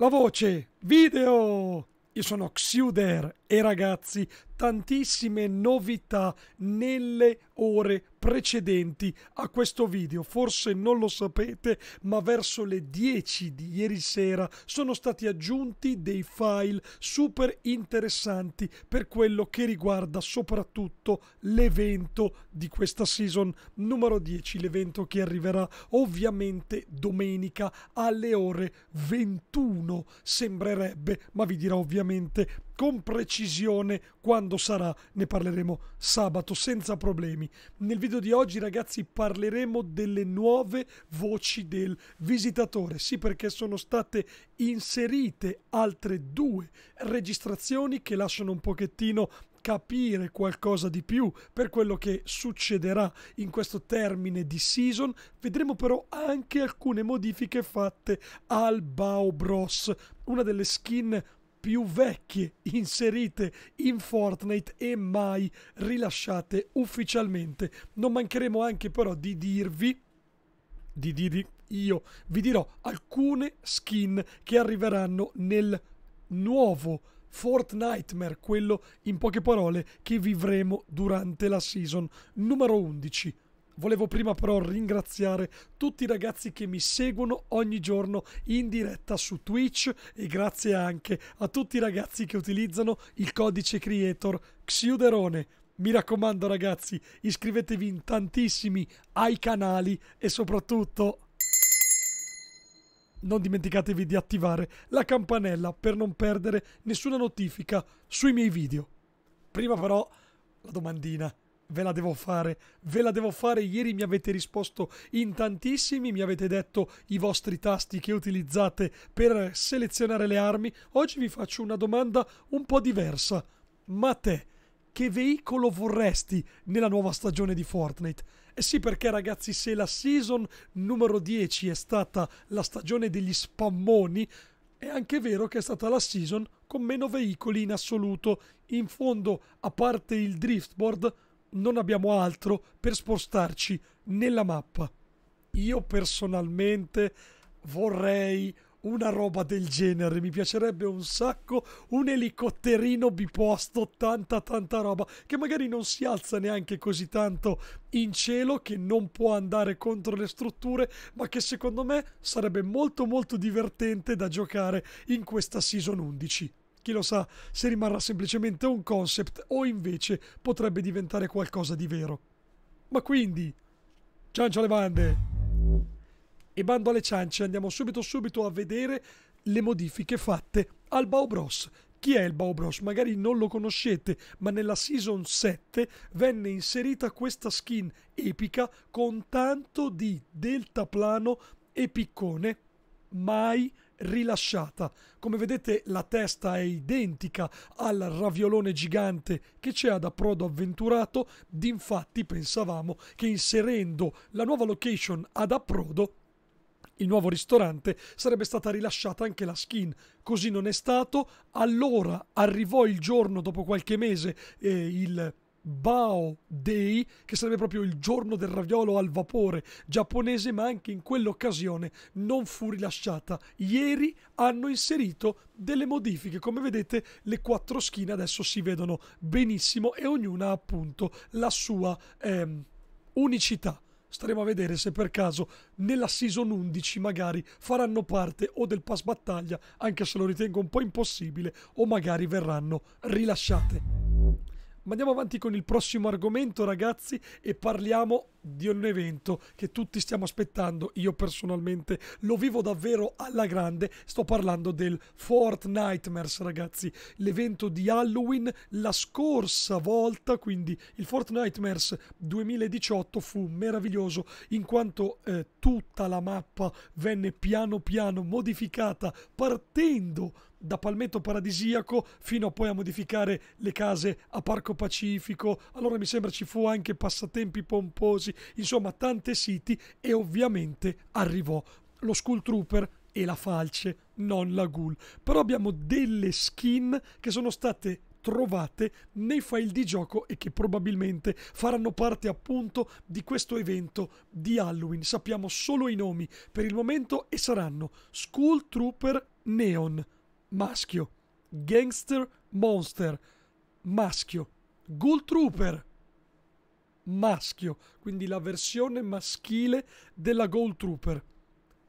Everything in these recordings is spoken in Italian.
la voce, video. Io sono Xuder e ragazzi, tantissime novità nelle ore precedenti a questo video. Forse non lo sapete, ma verso le 10 di ieri sera sono stati aggiunti dei file super interessanti per quello che riguarda soprattutto l'evento di questa season numero 10, l'evento che arriverà ovviamente domenica alle ore 21, sembrerebbe, ma vi dirò ovviamente con precisione quando sarà, ne parleremo sabato senza problemi. Nel video di oggi ragazzi parleremo delle nuove voci del visitatore, sì perché sono state inserite altre due registrazioni che lasciano un pochettino capire qualcosa di più per quello che succederà in questo termine di season, vedremo però anche alcune modifiche fatte al Bao Bros, una delle skin più vecchie inserite in Fortnite e mai rilasciate ufficialmente. Non mancheremo anche però di dirvi di dirvi io vi dirò alcune skin che arriveranno nel nuovo Fortnite, quello in poche parole che vivremo durante la season numero 11 volevo prima però ringraziare tutti i ragazzi che mi seguono ogni giorno in diretta su Twitch e grazie anche a tutti i ragazzi che utilizzano il codice creator Xiuderone. Mi raccomando ragazzi, iscrivetevi in tantissimi ai canali e soprattutto non dimenticatevi di attivare la campanella per non perdere nessuna notifica sui miei video. Prima però la domandina ve la devo fare, ve la devo fare. Ieri mi avete risposto in tantissimi, mi avete detto i vostri tasti che utilizzate per selezionare le armi. Oggi vi faccio una domanda un po' diversa. Ma te, che veicolo vorresti nella nuova stagione di Fortnite? Eh sì, perché ragazzi, se la season numero 10 è stata la stagione degli spammoni, è anche vero che è stata la season con meno veicoli in assoluto. In fondo, a parte il driftboard, non abbiamo altro per spostarci nella mappa. Io personalmente vorrei una roba del genere, mi piacerebbe un sacco un elicotterino biposto, tanta tanta roba, che magari non si alza neanche così tanto in cielo, che non può andare contro le strutture, ma che secondo me sarebbe molto molto divertente da giocare in questa season 11 chi lo sa se rimarrà semplicemente un concept o invece potrebbe diventare qualcosa di vero. Ma quindi, ciancio alle bande! E bando alle ciance, andiamo subito subito a vedere le modifiche fatte al Bow Bros. Chi è il Bow Bros? Magari non lo conoscete, ma nella Season 7 venne inserita questa skin epica con tanto di deltaplano e piccone mai rilasciata. Come vedete la testa è identica al raviolone gigante che c'è ad approdo avventurato, d'infatti pensavamo che inserendo la nuova location ad approdo il nuovo ristorante sarebbe stata rilasciata anche la skin. Così non è stato. Allora arrivò il giorno, dopo qualche mese, eh, il Bao Day, che sarebbe proprio il giorno del raviolo al vapore giapponese, ma anche in quell'occasione non fu rilasciata. Ieri hanno inserito delle modifiche, come vedete le quattro schine adesso si vedono benissimo e ognuna ha appunto la sua ehm, unicità. Staremo a vedere se per caso nella season 11 magari faranno parte o del pass battaglia, anche se lo ritengo un po' impossibile, o magari verranno rilasciate. Ma andiamo avanti con il prossimo argomento, ragazzi, e parliamo di un evento che tutti stiamo aspettando. Io personalmente lo vivo davvero alla grande. Sto parlando del Fortnitemers, ragazzi. L'evento di Halloween la scorsa volta, quindi il Fortnitemers 2018 fu meraviglioso in quanto eh, tutta la mappa venne piano piano modificata partendo da da palmetto paradisiaco fino a poi a modificare le case a Parco Pacifico. Allora mi sembra ci fu anche passatempi pomposi, insomma tante siti e ovviamente arrivò lo Skull Trooper e la falce, non la ghoul. Però abbiamo delle skin che sono state trovate nei file di gioco e che probabilmente faranno parte appunto di questo evento di Halloween. Sappiamo solo i nomi per il momento e saranno School Trooper Neon, maschio, Gangster Monster, maschio, Ghoul Trooper, maschio, quindi la versione maschile della Ghoul Trooper.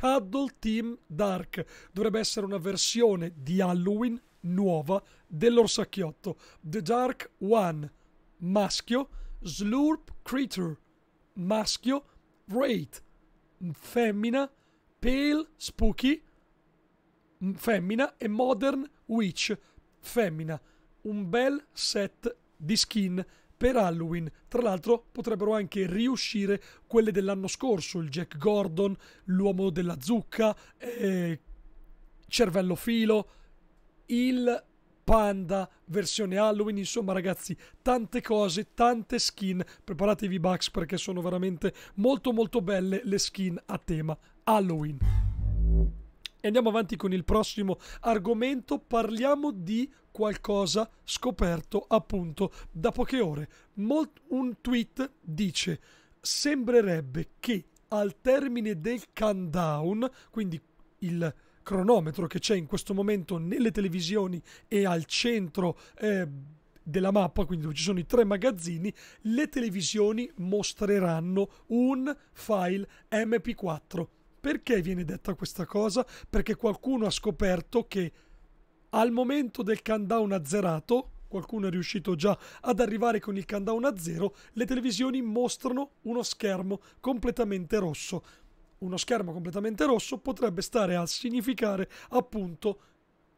Cuddle Team Dark dovrebbe essere una versione di Halloween nuova dell'orsacchiotto. The Dark One, maschio, Slurp Creature, maschio, Wraith, femmina, Pale Spooky, femmina e Modern Witch femmina. Un bel set di skin per Halloween. Tra l'altro potrebbero anche riuscire quelle dell'anno scorso, il Jack Gordon, l'uomo della zucca, eh, cervello filo, il panda versione Halloween, insomma ragazzi, tante cose, tante skin. Preparatevi Bugs perché sono veramente molto molto belle le skin a tema Halloween. E andiamo avanti con il prossimo argomento, parliamo di qualcosa scoperto appunto da poche ore. Molt- un tweet dice, sembrerebbe che al termine del countdown, quindi il cronometro che c'è in questo momento nelle televisioni e al centro... Eh, della mappa, quindi dove ci sono i tre magazzini, le televisioni mostreranno un file MP4 perché viene detta questa cosa? Perché qualcuno ha scoperto che al momento del countdown azzerato, qualcuno è riuscito già ad arrivare con il countdown a zero, le televisioni mostrano uno schermo completamente rosso. Uno schermo completamente rosso potrebbe stare a significare appunto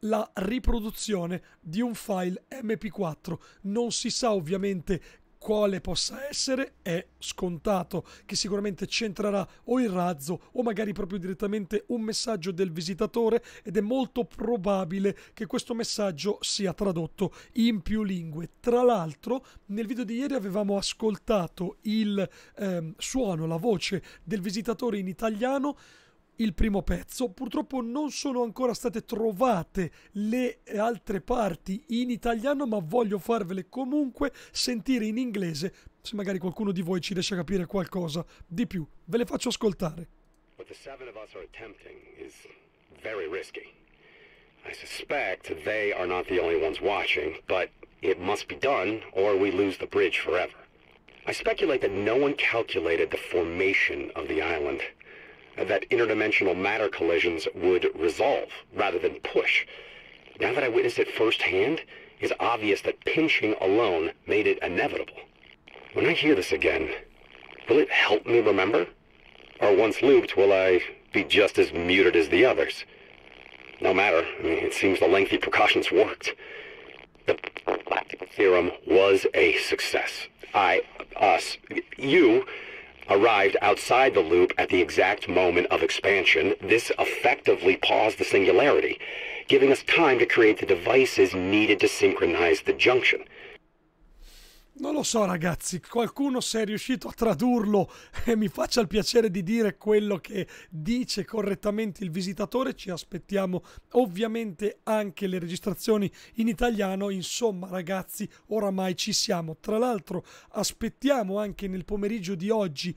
la riproduzione di un file MP4. Non si sa ovviamente quale possa essere è scontato, che sicuramente centrerà o il razzo o magari proprio direttamente un messaggio del visitatore ed è molto probabile che questo messaggio sia tradotto in più lingue. Tra l'altro nel video di ieri avevamo ascoltato il ehm, suono, la voce del visitatore in italiano il primo pezzo. Purtroppo non sono ancora state trovate le altre parti in italiano, ma voglio farvele comunque sentire in inglese, se magari qualcuno di voi ci riesce a capire qualcosa di più. Ve le faccio ascoltare. What the seven of us are attempting is very risky. I suspect they are not the only ones watching, but it must be done or we lose the bridge forever. I speculate that no one calculated the formation of the island. that interdimensional matter collisions would resolve rather than push. Now that I witnessed it firsthand, it's obvious that pinching alone made it inevitable. When I hear this again, will it help me remember? Or once looped, will I be just as muted as the others? No matter, it seems the lengthy precautions worked. The theorem was a success. I, us, you, arrived outside the loop at the exact moment of expansion, this effectively paused the singularity, giving us time to create the devices needed to synchronize the junction. Non lo so ragazzi, qualcuno se è riuscito a tradurlo e mi faccia il piacere di dire quello che dice correttamente il visitatore, ci aspettiamo ovviamente anche le registrazioni in italiano, insomma ragazzi oramai ci siamo. Tra l'altro aspettiamo anche nel pomeriggio di oggi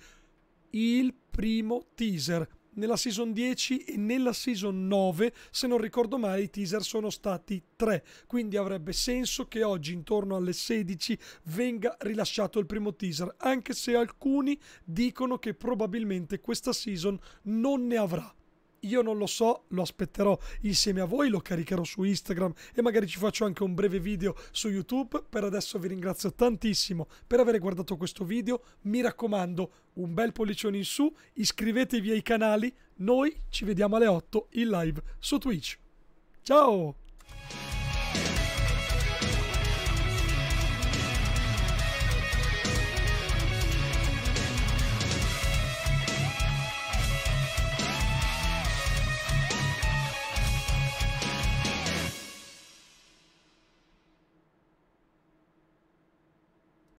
il primo teaser nella season 10 e nella season 9, se non ricordo male, i teaser sono stati 3, quindi avrebbe senso che oggi intorno alle 16 venga rilasciato il primo teaser, anche se alcuni dicono che probabilmente questa season non ne avrà. Io non lo so, lo aspetterò insieme a voi, lo caricherò su Instagram e magari ci faccio anche un breve video su YouTube. Per adesso vi ringrazio tantissimo per aver guardato questo video. Mi raccomando, un bel pollicione in su, iscrivetevi ai canali. Noi ci vediamo alle 8 in live su Twitch. Ciao!